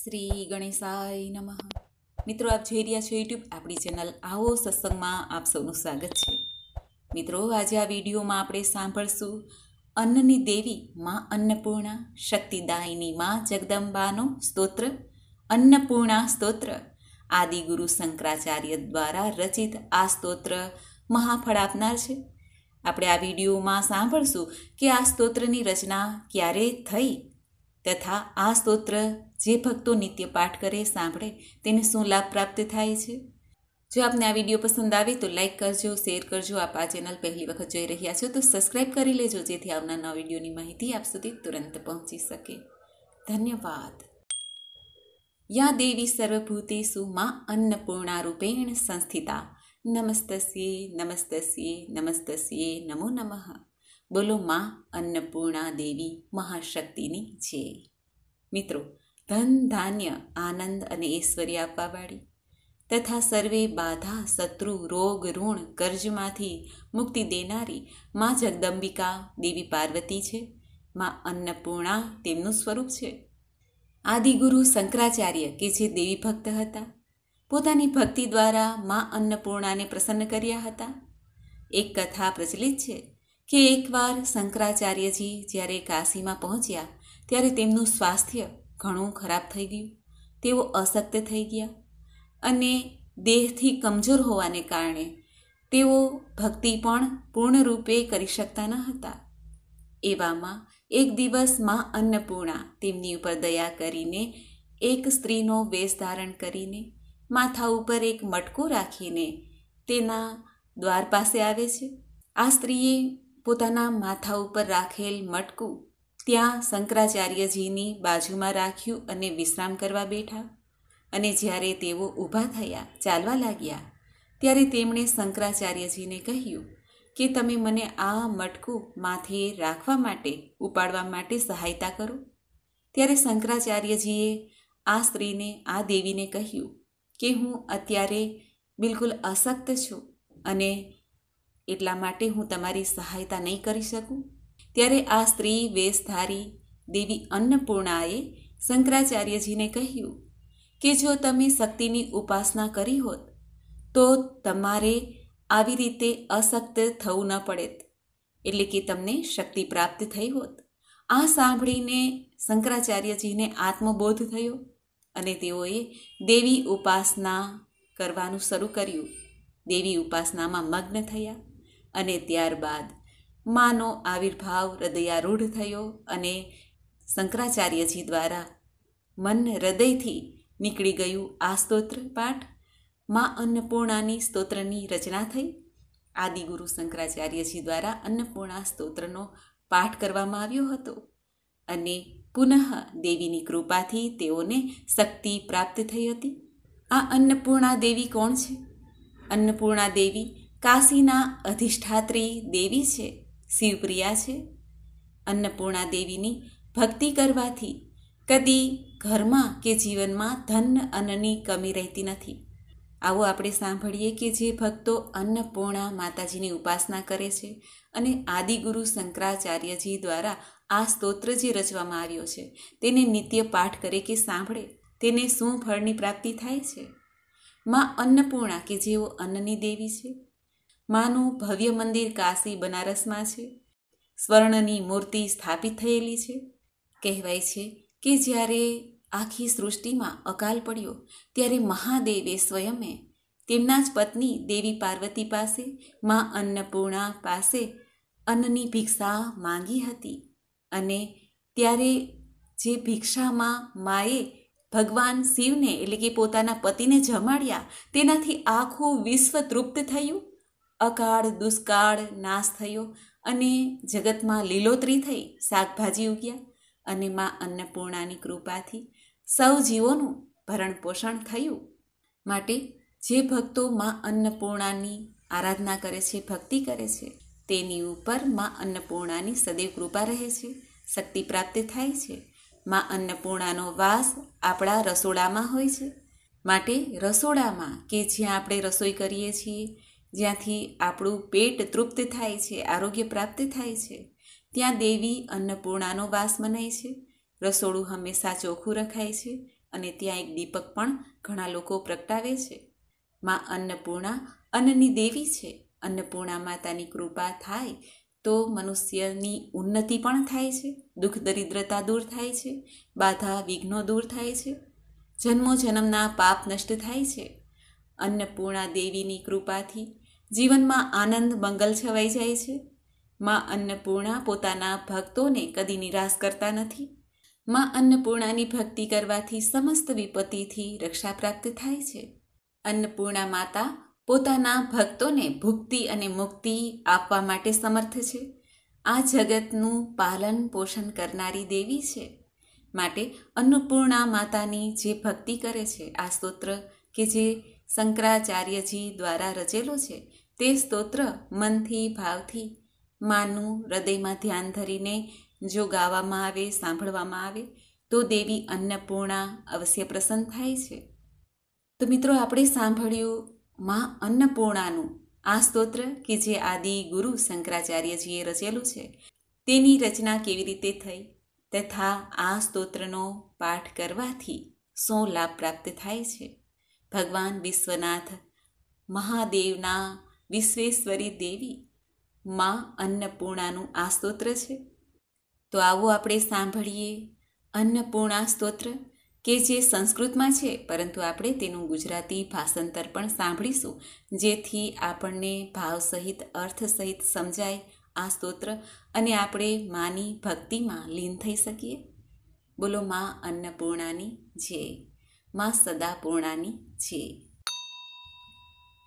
શ્રી ગણેશાય નમઃ મિત્રો આપ જોઈ રહ્યા છો યુટ્યુબ આપણી ચેનલ આવો સત્સંગમાં આપ સૌનું સ્વાગત છે મિત્રો આજે આ વિડીયોમાં આપણે સાંભળશું અન્નની દેવી માં અન્નપૂર્ણા શક્તિદાયની માં જગદંબાનો સ્તોત્ર અન્નપૂર્ણા સ્તોત્ર આદિગુરુ શંકરાચાર્ય દ્વારા રચિત આ સ્તોત્ર મહાફળ આપનાર છે આપણે આ વિડીયોમાં સાંભળશું કે આ સ્તોત્રની રચના ક્યારે થઈ તથા આ સ્તોત્ર જે ભક્તો નિત્ય પાઠ કરે સાંભળે તેને શું લાભ પ્રાપ્ત થાય છે જો આપને આ વિડીયો પસંદ આવે તો લાઇક કરજો શેર કરજો આપ આ ચેનલ પહેલી વખત જોઈ રહ્યા છો તો સબસ્ક્રાઇબ કરી લેજો જેથી આવનારા વિડીયોની માહિતી આપ સુધી તુરંત પહોંચી શકે ધન્યવાદ યા દેવી સર્વભૂતેષુ માં અન્નપૂર્ણા રૂપેણ સંસ્થિતા નમસ્તસ્યે નમસ્તસ્યે નમસ્તસ્યે નમો નમઃ બોલો માં અન્નપૂર્ણા દેવી મહાશક્તિની છે મિત્રો ધન ધાન્ય આનંદ અને ઐશ્વર્ય આપવાવાળી તથા સર્વે બાધા શત્રુ રોગ ઋણ કર્જમાંથી મુક્તિ દેનારી મા જગદંબિકા દેવી પાર્વતી છે મા અન્નપૂર્ણા તેમનું સ્વરૂપ છે આદિગુરુ શંકરાચાર્ય કે જે દેવી ભક્ત હતા પોતાની ભક્તિ દ્વારા મા અન્નપૂર્ણાને પ્રસન્ન કર્યા હતા એક કથા પ્રચલિત છે કે એકવાર શંકરાચાર્યજી જ્યારે કાશીમાં પહોંચ્યા ત્યારે તેમનું સ્વાસ્થ્ય ઘણું ખરાબ થઈ ગયું તેઓ અશક્ત થઈ ગયા અને દેહથી કમજોર હોવાને કારણે તેઓ ભક્તિ પણ પૂર્ણરૂપે કરી શકતા ન હતા એવામાં એક દિવસ મા અન્નપૂર્ણા તેમની ઉપર દયા કરીને એક સ્ત્રીનો વેશ ધારણ કરીને માથા ઉપર એક મટકો રાખીને તેના દ્વાર પાસે આવે છે આ સ્ત્રીએ પોતાના માથા ઉપર રાખેલ મટકું ત્યાં શંકરાચાર્યજીની બાજુમાં રાખ્યું અને વિશ્રામ કરવા બેઠા અને જ્યારે તેઓ ઊભા થયા ચાલવા લાગ્યા ત્યારે તેમણે શંકરાચાર્યજીને કહ્યું કે તમે મને આ મટકું માથે રાખવા માટે ઉપાડવા માટે સહાયતા કરો ત્યારે શંકરાચાર્યજીએ આ સ્ત્રીને આ દેવીને કહ્યું કે હું અત્યારે બિલકુલ અશક્ત છું અને એટલા માટે હું તમારી સહાયતા નહીં કરી શકું ત્યારે આ સ્ત્રી વેશધારી દેવી અન્નપૂર્ણાએ શંકરાચાર્યજીને કહ્યું કે જો તમે શક્તિની ઉપાસના કરી હોત તો તમારે આવી રીતે અશક્ત થવું ન પડેત એટલે કે તમને શક્તિ પ્રાપ્ત થઈ હોત આ સાંભળીને શંકરાચાર્યજીને આત્મબોધ થયો અને તેઓએ દેવી ઉપાસના કરવાનું શરૂ કર્યું દેવી ઉપાસનામાં મગ્ન થયા અને ત્યારબાદ માનો આવિર્ભાવ હૃદયારૂઢ થયો અને શંકરાચાર્યજી દ્વારા મન હૃદયથી નીકળી ગયું આ સ્તોત્ર પાઠ મા અન્નપૂર્ણાની સ્તોત્રની રચના થઈ આદિગુરુ શંકરાચાર્યજી દ્વારા અન્નપૂર્ણા સ્તોત્રનો પાઠ કરવામાં આવ્યો હતો અને પુનઃ દેવીની કૃપાથી તેઓને શક્તિ પ્રાપ્ત થઈ હતી આ અન્નપૂર્ણા દેવી કોણ છે અન્નપૂર્ણા દેવી કાશીના અધિષ્ઠાત્રી દેવી છે શિવપ્રિયા છે અન્નપૂર્ણા દેવીની ભક્તિ કરવાથી કદી ઘરમાં કે જીવનમાં ધન અન્નની કમી રહેતી નથી આવો આપણે સાંભળીએ કે જે ભક્તો અન્નપૂર્ણા માતાજીની ઉપાસના કરે છે અને આદિગુરુ શંકરાચાર્યજી દ્વારા આ સ્તોત્ર જે રચવામાં આવ્યો છે તેને નિત્ય પાઠ કરે કે સાંભળે તેને શું ફળની પ્રાપ્તિ થાય છે માં અન્નપૂર્ણા કે જેઓ અન્નની દેવી છે માનું ભવ્ય મંદિર કાશી બનારસમાં છે સ્વર્ણની મૂર્તિ સ્થાપિત થયેલી છે કહેવાય છે કે જ્યારે આખી સૃષ્ટિમાં અકાલ પડ્યો ત્યારે મહાદેવે સ્વયંએ તેમના જ પત્ની દેવી પાર્વતી પાસે મા અન્નપૂર્ણા પાસે અન્નની ભિક્ષા માંગી હતી અને ત્યારે જે ભિક્ષામાં માએ ભગવાન શિવને એટલે કે પોતાના પતિને જમાડ્યા તેનાથી આખું વિશ્વ તૃપ્ત થયું અકાળ દુષ્કાળ નાશ થયો અને જગતમાં લીલોતરી થઈ શાકભાજી ઉગ્યા અને મા અન્નપૂર્ણાની કૃપાથી સૌ જીવોનું ભરણ પોષણ થયું માટે જે ભક્તો મા અન્નપૂર્ણાની આરાધના કરે છે ભક્તિ કરે છે તેની ઉપર માં અન્નપૂર્ણાની સદૈવ કૃપા રહે છે શક્તિ પ્રાપ્ત થાય છે માં અન્નપૂર્ણાનો વાસ આપણા રસોડામાં હોય છે માટે રસોડામાં કે જ્યાં આપણે રસોઈ કરીએ છીએ જ્યાંથી આપણું પેટ તૃપ્ત થાય છે આરોગ્ય પ્રાપ્ત થાય છે ત્યાં દેવી અન્નપૂર્ણાનો વાસ મનાય છે રસોડું હંમેશા ચોખ્ખું રખાય છે અને ત્યાં એક દીપક પણ ઘણા લોકો પ્રગટાવે છે માં અન્નપૂર્ણા અન્નની દેવી છે અન્નપૂર્ણા માતાની કૃપા થાય તો મનુષ્યની ઉન્નતિ પણ થાય છે દુઃખ દરિદ્રતા દૂર થાય છે બાધા વિઘ્નો દૂર થાય છે જન્મો જન્મના પાપ નષ્ટ થાય છે અન્નપૂર્ણા દેવીની કૃપાથી જીવનમાં આનંદ મંગલ છવાઈ જાય છે માં અન્નપૂર્ણા પોતાના ભક્તોને કદી નિરાશ કરતા નથી માં અન્નપૂર્ણાની ભક્તિ કરવાથી સમસ્ત વિપત્તિથી રક્ષા પ્રાપ્ત થાય છે અન્નપૂર્ણા માતા પોતાના ભક્તોને ભુક્તિ અને મુક્તિ આપવા માટે સમર્થ છે આ જગતનું પાલન પોષણ કરનારી દેવી છે માટે અન્નપૂર્ણા માતાની જે ભક્તિ કરે છે આ સ્તોત્ર કે જે શંકરાચાર્યજી દ્વારા રચેલો છે તે સ્તોત્ર મનથી ભાવથી માનું હૃદયમાં ધ્યાન ધરીને જો ગાવામાં આવે સાંભળવામાં આવે તો દેવી અન્નપૂર્ણા અવશ્ય પ્રસન્ન થાય છે તો મિત્રો આપણે સાંભળ્યું માં અન્નપૂર્ણાનું આ સ્તોત્ર કે જે આદિ ગુરુ શંકરાચાર્યજીએ રચેલું છે તેની રચના કેવી રીતે થઈ તથા આ સ્તોત્રનો પાઠ કરવાથી શું લાભ પ્રાપ્ત થાય છે ભગવાન વિશ્વનાથ મહાદેવના વિશ્વેશ્વરી દેવી માં અન્નપૂર્ણાનું આ સ્તોત્ર છે તો આવો આપણે સાંભળીએ અન્નપૂર્ણા સ્તોત્ર કે જે સંસ્કૃતમાં છે પરંતુ આપણે તેનું ગુજરાતી ભાષાંતર પણ સાંભળીશું જેથી આપણને ભાવ સહિત અર્થ સહિત સમજાય આ સ્તોત્ર અને આપણે માની ભક્તિમાં લીન થઈ શકીએ બોલો મા અન્નપૂર્ણાની જય માં સદાપૂર્ણાની જય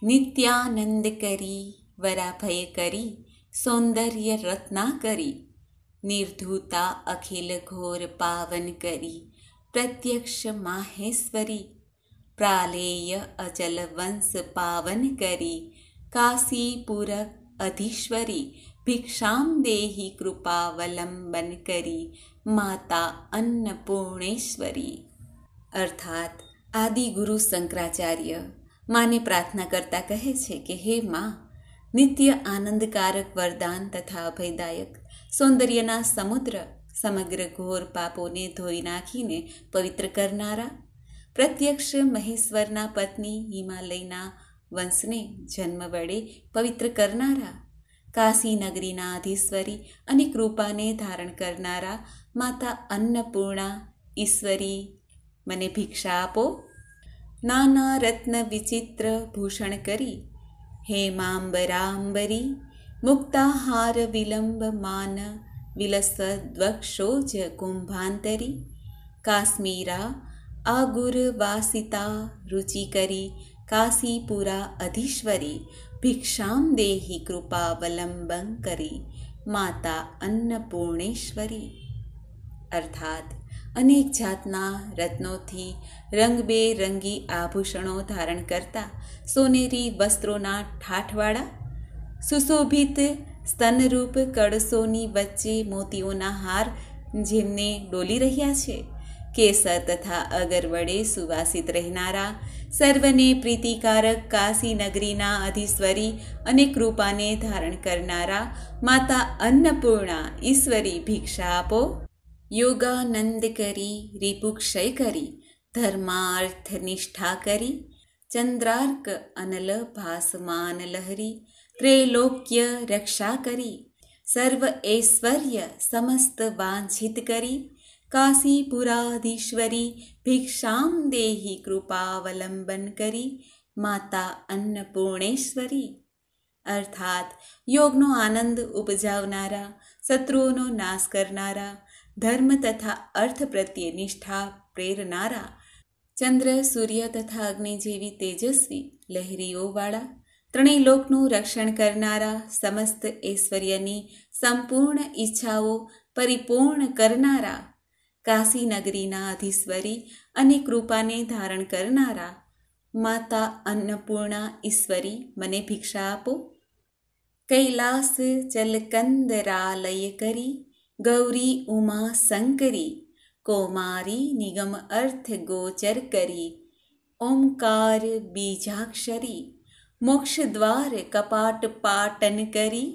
નિત્યાનંદ કરી વરાભય કરી સૌંદર્ય રત્ના કરી નિર્ધુતા અખિલ ઘોર પાવન કરી પ્રત્યક્ષ માહેશ્વરી પ્રાલેય અચલ વંશ પાવન કરી કાશીપુરક અધીશ્વરી ભિક્ષામ દેહી કૃપાવલંબન કરી માતા અન્નપૂર્ણેશ્વરી અર્થાત આદિગુરુ શંકરાચાર્ય માને પ્રાર્થના કરતા કહે છે કે હે માં નિત્ય આનંદકારક વરદાન તથા અભયદાયક સૌંદર્યના સમુદ્ર સમગ્ર ઘોર પાપોને ધોઈ નાખીને પવિત્ર કરનારા પ્રત્યક્ષ મહેશ્વરના પત્ની હિમાલયના વંશને જન્મ વડે પવિત્ર કરનારા કાશી નગરીના અધીશ્વરી અને કૃપાને ધારણ કરનારા માતા અન્નપૂર્ણા ઈશ્વરી મને ભિક્ષા આપો નાના રત્ન વિચિત્ર ભૂષણ કરી હેમાંબરાંબરી મુક્તાહાર વિલંબ માન વિલસદ્વક્ષો જ કુંભાંતરી કાશ્મીરા આગુર વાસિતા રુચિ કરી કાશીપુરા અધીશ્વરી ભિક્ષામ દેહી કૃપાવલંબન કરી માતા અન્નપૂર્ણેશ્વરી અર્થાત અનેક જાતના રત્નોથી રંગબેરંગી આભૂષણો ધારણ કરતા સોનેરી વસ્ત્રોના ઠાઠવાળા સુશોભિત સ્તનરૂપ કળશોની વચ્ચે મોતીઓના હાર જેમને ડોલી રહ્યા છે કેસર તથા અગર વડે સુવાસિત રહેનારા સર્વને પ્રીતિકારક કાશી નગરીના અધિશ્વરી અને કૃપાને ધારણ કરનારા માતા અન્નપૂર્ણા ઈશ્વરી ભિક્ષા આપો યોગાનંદ કરી રિપુક્ષય કરી ધર્માર્થ નિષ્ઠા કરી ચંદ્રાર્ક અનલ ભાસમાન લહરી ત્રૈલોક્ય રક્ષા કરી સર્વ ઐશ્વર્ય સમસ્ત વાંછિત કરી કાશીપુરાધીશ્વરી ભિક્ષામ દેહી કૃપાવલંબન કરી માતા અન્નપૂર્ણેશ્વરી અર્થાત યોગનો આનંદ ઉપજાવનારા શત્રુઓનો નાશ કરનારા ધર્મ તથા અર્થ પ્રત્યે નિષ્ઠા પ્રેરનારા ચંદ્ર સૂર્ય તથા અગ્નિ જેવી તેજસ્વી લહેરીઓવાળા ત્રણેય લોકનું રક્ષણ કરનારા સમસ્ત ઐશ્વર્યની સંપૂર્ણ ઈચ્છાઓ પરિપૂર્ણ કરનારા કાશી નગરીના અધીશ્વરી અને કૃપાને ધારણ કરનારા માતા અન્નપૂર્ણા ઈશ્વરી મને ભિક્ષા આપો કૈલાસ જલકંદરાલય કરી ગૌરી ઉમા શંકરી કૌમારી નિગમ અર્થ ગોચર કરી ઓમકાર બીજાક્ષરી મોક્ષ દ્વાર કપાટ પાટન કરી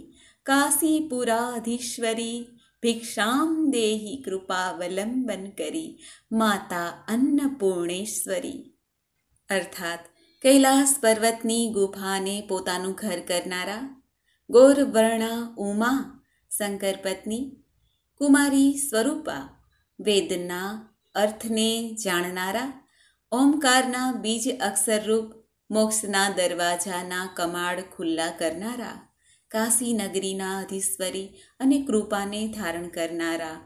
કાશીપુરાધીશ્વરી ભિક્ષામ દેહી કૃપાવલંબન કરી માતા અન્નપૂર્ણેશ્વરી અર્થાત કૈલાસ પર્વતની ગુફાને પોતાનું ઘર કરનારા ગોરવર્ણા ઉમા શંકર પત્ની કુમારી સ્વરૂપા વેદના અર્થને જાણનારા ઓમકારના બીજ અક્ષરરૂપ મોક્ષના દરવાજાના કમાડ ખુલ્લા કરનારા કાશી નગરીના અધિશ્વરી અને કૃપાને ધારણ કરનારા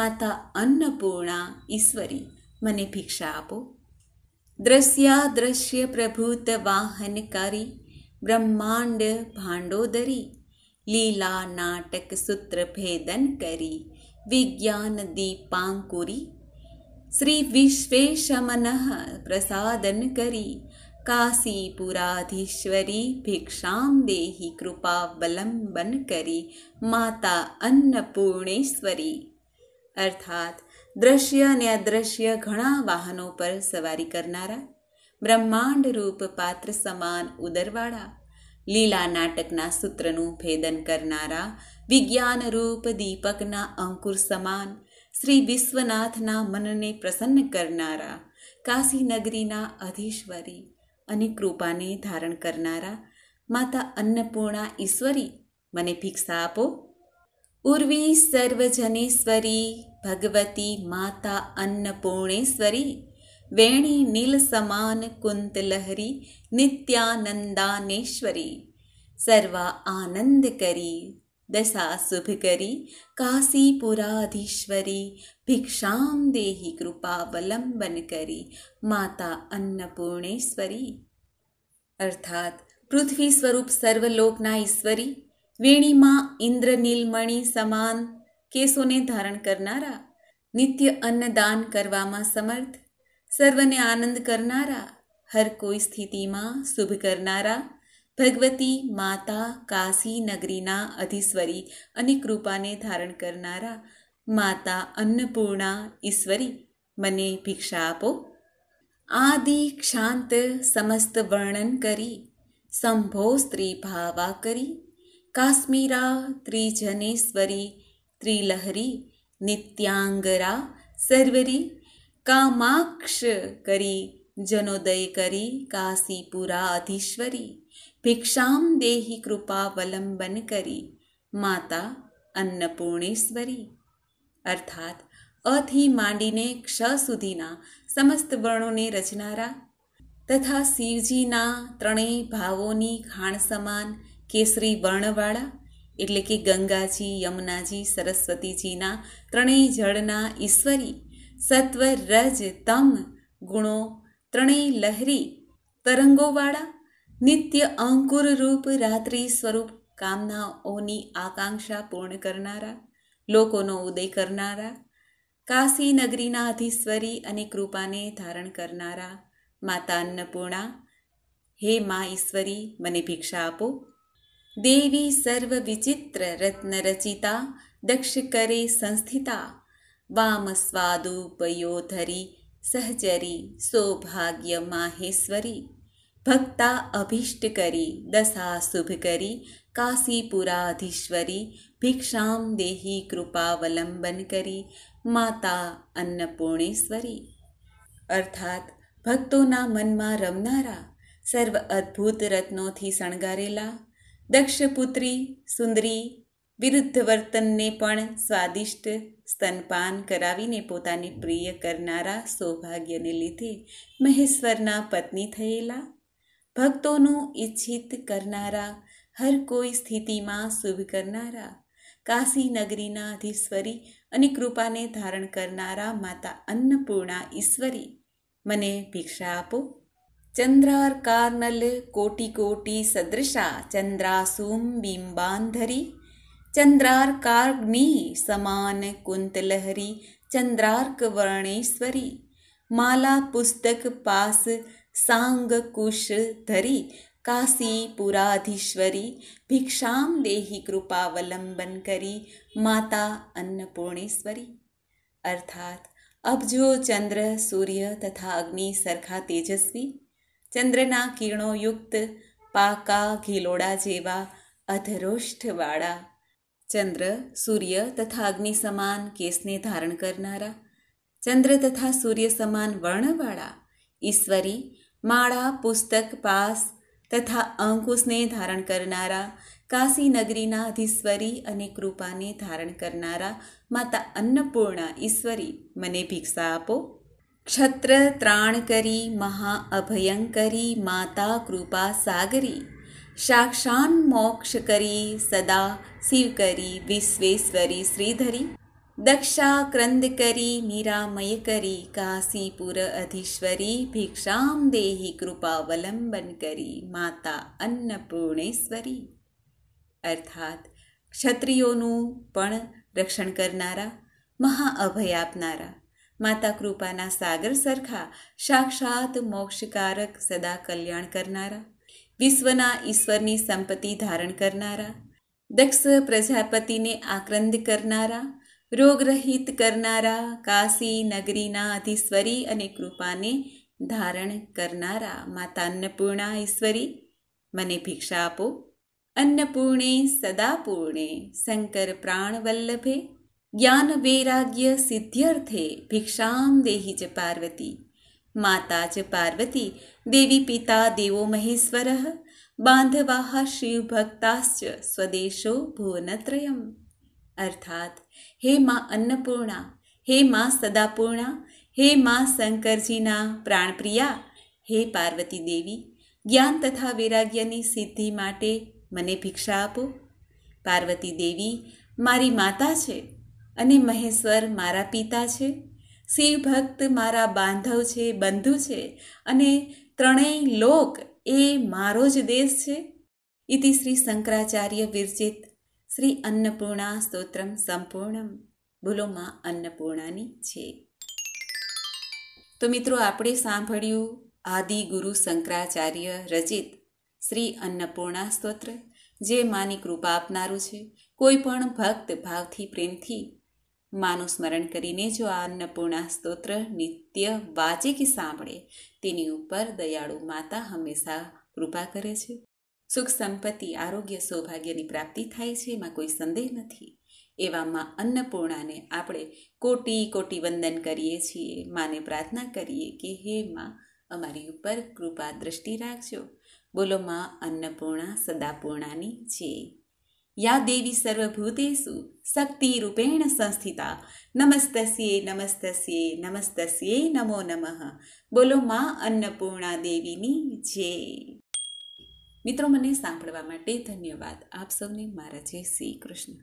માતા અન્નપૂર્ણા ઈશ્વરી મને ભિક્ષા આપો દ્રશ્યા દ્રશ્ય પ્રભુત વાહનકારી બ્રહ્માંડ ભાંડોદરી લીલા નાટક સૂત્રભેદન કરી વિજ્ઞાન દીપાંકુરી શ્રી વિશ્વેશમન પ્રસાદન કરી કાશીપુરાધીશ્વરી ભિક્ષામ દેહી કૃપાવલંબન કરી માતા અન્નપૂર્ણેશ્વરી અર્થાત દ્રશ્ય અને અદ્રશ્ય ઘણા વાહનો પર સવારી કરનારા બ્રહ્માંડ રૂપ પાત્ર સમાન ઉદરવાળા લીલા નાટકના સૂત્રનું ભેદન કરનારા વિજ્ઞાનરૂપ દીપકના અંકુર સમાન શ્રી વિશ્વનાથના મનને પ્રસન્ન કરનારા કાશી નગરીના અધીશ્વરી અને કૃપાને ધારણ કરનારા માતા અન્નપૂર્ણા ઈશ્વરી મને ભિક્ષા આપો ઉર્વી સર્વજનેશ્વરી ભગવતી માતા અન્નપૂર્ણેશ્વરી વેણી નીલ સમાન કુંત લહરી નિત્યાનંદાનેશ્વરી સર્વા આનંદ કરી દશા શુભ કરી કાશીપુરાધીશ્વરી ભિક્ષામ દેહી કૃપાવલંબન કરી માતા અન્નપૂર્ણેશ્વરી અર્થાત પૃથ્વી સ્વરૂપ સર્વલોકના ઈશ્વરી વેણીમાં ઇન્દ્રનીલમણી સમાન કેસોને ધારણ કરનારા નિત્ય અન્નદાન કરવામાં સમર્થ સર્વને આનંદ કરનારા હર કોઈ સ્થિતિમાં શુભ કરનારા ભગવતી માતા કાશી નગરીના અધીશ્વરી અને કૃપાને ધારણ કરનારા માતા અન્નપૂર્ણા ઈશ્વરી મને ભિક્ષા આપો આદિ ક્ષાંત સમસ્ત વર્ણન કરી સંભો સ્ત્રી ભાવા કરી કાશ્મીરા ત્રિજનેશ્વરી ત્રિલહરી નિત્યાંગરા સર્વરી કામાક્ષ કરી જનોદય કરી કાશીપુરા અધીશ્વરી ભિક્ષામ દેહી કૃપાવલંબન કરી માતા અન્નપૂર્ણેશ્વરી અર્થાત અથી માંડીને ક્ષ સુધીના સમસ્ત વર્ણોને રચનારા તથા શિવજીના ત્રણેય ભાવોની ખાણ સમાન કેસરી વર્ણવાળા એટલે કે ગંગાજી યમુનાજી સરસ્વતીજીના ત્રણેય જળના ઈશ્વરી સત્વ રજ તમ ગુણો ત્રણેય લહેરી તરંગોવાળા નિત્ય અંકુર રૂપ રાત્રિ સ્વરૂપ કામનાઓની આકાંક્ષા પૂર્ણ કરનારા લોકોનો ઉદય કરનારા કાશી નગરીના અધીશ્વરી અને કૃપાને ધારણ કરનારા માતા અન્નપૂર્ણા હે મા ઈશ્વરી મને ભિક્ષા આપો દેવી સર્વ વિચિત્ર રત્ન રચિતા દક્ષ કરે સંસ્થિતા વામસ્વાદુપયોધરી સહચરી સૌભાગ્ય માહેશ્વરી ભક્તા અભિષ્ટ કરી દશા શુભ કરી કાશીપુરાધીશ્વરી ભિક્ષામ દેહી કૃપાવલંબન કરી માતા અન્નપૂર્ણેશ્વરી અર્થાત ભક્તોના મનમાં રમનારા સર્વ અદ્ભુત રત્નોથી શણગારેલા દક્ષપુત્રી સુંદરી વિરુદ્ધ વર્તનને પણ સ્વાદિષ્ટ સ્તનપાન કરાવીને પોતાને પ્રિય કરનારા સૌભાગ્યને લીધે મહેશ્વરના પત્ની થયેલા ભક્તોનું ઈચ્છિત કરનારા હર કોઈ સ્થિતિમાં શુભ કરનારા કાશી નગરીના અધીશ્વરી અને કૃપાને ધારણ કરનારા માતા અન્નપૂર્ણા ઈશ્વરી મને ભિક્ષા આપો ચંદ્રાર કાર્નલ કોટી કોટી સદૃશા ચંદ્રાસુમ બિંબાંધરી ચંદ્રાર્કાગ્નિ સમાન કુંતલહરી ચંદ્રાર્ક વર્ણેશ્વરી માલા પુસ્તક પાસ સાંગ કુશ ધરી કાશીપુરાધીશ્વરી ભિક્ષામ દેહી કૃપાવલંબન કરી માતા અન્નપૂર્ણેશ્વરી અર્થાત અબજો ચંદ્ર સૂર્ય તથા અગ્નિ સરખા તેજસ્વી ચંદ્રના કિરણોયુક્ત પાકા ઘીલોડા જેવા અધરોષ્ઠવાળા ચંદ્ર સૂર્ય તથા અગ્નિ સમાન કેસને ધારણ કરનારા ચંદ્ર તથા સૂર્ય સમાન વર્ણવાળા ઈશ્વરી માળા પુસ્તક પાસ તથા અંકુશને ધારણ કરનારા કાશી નગરીના અધીશ્વરી અને કૃપાને ધારણ કરનારા માતા અન્નપૂર્ણા ઈશ્વરી મને ભિક્ષા આપો ક્ષત્ર ત્રાણ કરી મહા અભયંકરી માતા કૃપા સાગરી સાક્ષાન મોક્ષ કરી સદા શિવકરી વિશ્વેશ્વરી શ્રીધરી દક્ષા ક્રંદકરી મીરામયકરી કાશીપુર અધીશ્વરી ભિક્ષામ દેહી કૃપાવલંબન કરી માતા અન્નપૂર્ણેશ્વરી અર્થાત ક્ષત્રિયોનું પણ રક્ષણ કરનારા મહાઅભય આપનારા માતા કૃપાના સાગર સરખા સાક્ષાત મોક્ષકારક સદા કલ્યાણ કરનારા વિશ્વના ઈશ્વરની સંપત્તિ ધારણ કરનારા દક્ષ પ્રજાપતિને આક્રંદ કરનારા રોગરહિત કરનારા કાશી નગરીના અધીશ્વરી અને કૃપાને ધારણ કરનારા માતા અન્નપૂર્ણા ઈશ્વરી મને ભિક્ષા આપો અન્નપૂર્ણે સદાપૂર્ણે શંકર પ્રાણવલ્લભે જ્ઞાન વૈરાગ્ય સિદ્ધ્યર્થે ભિક્ષામ દેહી જ પાર્વતી માતા જ પાર્વતી દેવી પિતા દેવો મહેશ્વર બાંધવાહ શિવભક્તાશ્ચ સ્વદેશો ભુવનત્રયમ અર્થાત હે મા અન્નપૂર્ણા હે મા સદાપૂર્ણા હે મા શંકરજીના પ્રાણપ્રિયા હે પાર્વતી દેવી જ્ઞાન તથા વૈરાગ્યની સિદ્ધિ માટે મને ભિક્ષા આપો પાર્વતી દેવી મારી માતા છે અને મહેશ્વર મારા પિતા છે શિવભક્ત મારા બાંધવ છે બંધુ છે અને ત્રણેય લોક એ મારો જ દેશ છે ઇતિ શ્રી શંકરાચાર્ય વિરચિત શ્રી અન્નપૂર્ણા સ્તોત્રમ સંપૂર્ણમ બોલોમાં અન્નપૂર્ણાની છે તો મિત્રો આપણે સાંભળ્યું આદિ ગુરુ શંકરાચાર્ય રચિત શ્રી અન્નપૂર્ણા સ્તોત્ર જે માની કૃપા આપનારું છે કોઈ પણ ભક્ત ભાવથી પ્રેમથી માનું સ્મરણ કરીને જો આ અન્નપૂર્ણા સ્તોત્ર નિત્ય વાંચે કે સાંભળે તેની ઉપર દયાળુ માતા હંમેશા કૃપા કરે છે સુખ સંપત્તિ આરોગ્ય સૌભાગ્યની પ્રાપ્તિ થાય છે એમાં કોઈ સંદેહ નથી એવામાં અન્નપૂર્ણાને આપણે કોટી કોટી વંદન કરીએ છીએ માને પ્રાર્થના કરીએ કે હે માં અમારી ઉપર કૃપા દ્રષ્ટિ રાખજો બોલો માં અન્નપૂર્ણા સદાપૂર્ણાની છે યા દેવી સર્વભૂતેષુ શક્તિરૂપેણ સંસ્થિતા નમસ્તસ્યે નમસ્તસ્યે નમસ્તસ્યે નમો નમઃ બોલો મા અન્નપૂર્ણા દેવીની જય મિત્રો મને સાંભળવા માટે ધન્યવાદ આપ સૌને મારા જય શ્રી કૃષ્ણ